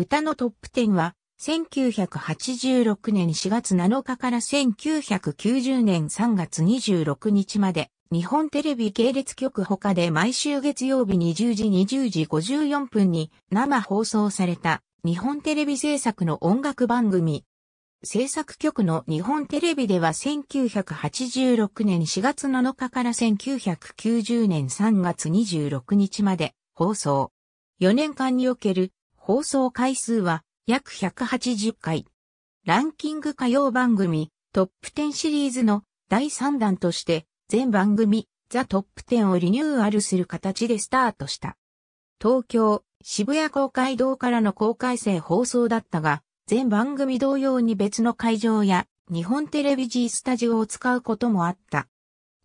歌のトップ10は、1986年4月7日から1990年3月26日まで、日本テレビ系列局他で毎週月曜日20時20時54分に生放送された日本テレビ制作の音楽番組。制作局の日本テレビでは1986年4月7日から1990年3月26日まで放送。4年間における放送回数は約180回。ランキング歌謡番組トップ10シリーズの第3弾として全番組ザトップ10をリニューアルする形でスタートした。東京、渋谷公会堂からの公開生放送だったが、全番組同様に別の会場や日本テレビ G スタジオを使うこともあった。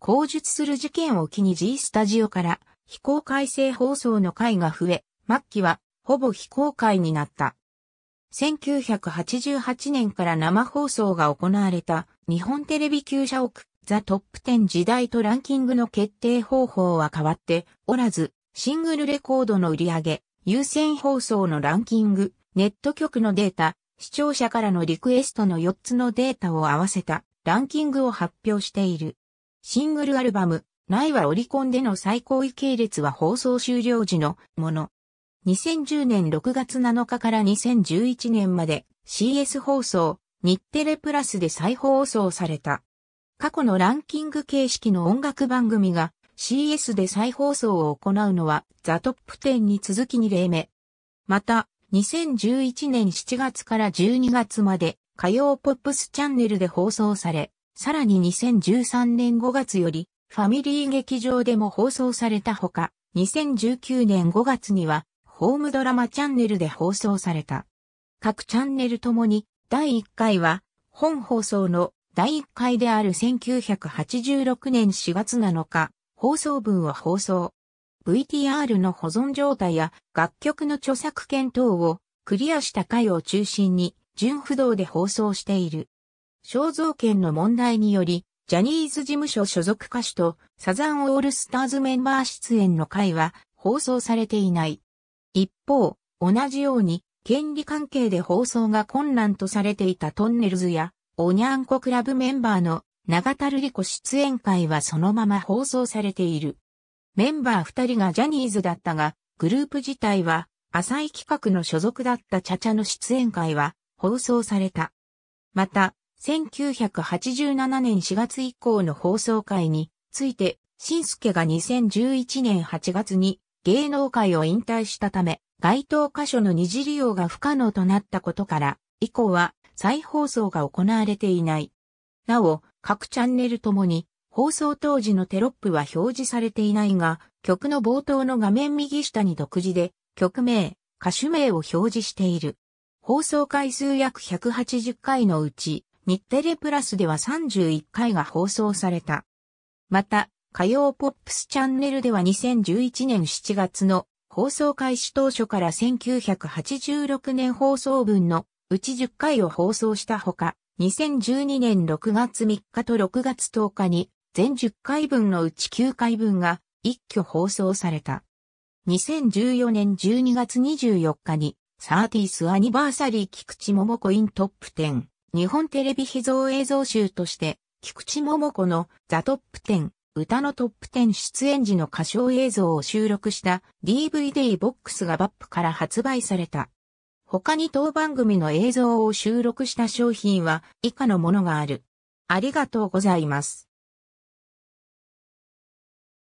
口述する事件を機に G スタジオから非公開制放送の回が増え、末期はほぼ非公開になった。1988年から生放送が行われた日本テレビ旧社屋ザトップ10時代とランキングの決定方法は変わっておらず、シングルレコードの売り上げ、優先放送のランキング、ネット局のデータ、視聴者からのリクエストの4つのデータを合わせたランキングを発表している。シングルアルバム、ないはオリコンでの最高位系列は放送終了時のもの。2010年6月7日から2011年まで CS 放送、日テレプラスで再放送された。過去のランキング形式の音楽番組が CS で再放送を行うのはザトップ10に続き2例目。また、2011年7月から12月まで火曜ポップスチャンネルで放送され、さらに2013年5月よりファミリー劇場でも放送されたほか、2019年5月にはホームドラマチャンネルで放送された。各チャンネルともに、第1回は、本放送の第1回である1986年4月7日、放送分を放送。VTR の保存状態や楽曲の著作権等をクリアした回を中心に純不動で放送している。肖像権の問題により、ジャニーズ事務所所属歌手とサザンオールスターズメンバー出演の回は放送されていない。一方、同じように、権利関係で放送が困難とされていたトンネルズや、おにゃんこクラブメンバーの長田瑠璃子出演会はそのまま放送されている。メンバー二人がジャニーズだったが、グループ自体は、浅井企画の所属だったチャチャの出演会は放送された。また、1987年4月以降の放送会について、新助が2011年8月に芸能界を引退したため、該当箇所の二次利用が不可能となったことから、以降は再放送が行われていない。なお、各チャンネルともに、放送当時のテロップは表示されていないが、曲の冒頭の画面右下に独自で、曲名、歌手名を表示している。放送回数約180回のうち、日テレプラスでは31回が放送された。また、火曜ポップスチャンネルでは2011年7月の放送開始当初から1986年放送分のうち10回を放送したほか、2012年6月3日と6月10日に全10回分のうち9回分が一挙放送された。2014年12月24日にサーティスアニバーサリー菊池桃子イントップ10日本テレビ秘蔵映像集として菊池桃子のザトップ10歌のトップ10出演時の歌唱映像を収録した DVD ボックスがバップから発売された。他に当番組の映像を収録した商品は以下のものがある。ありがとうございます。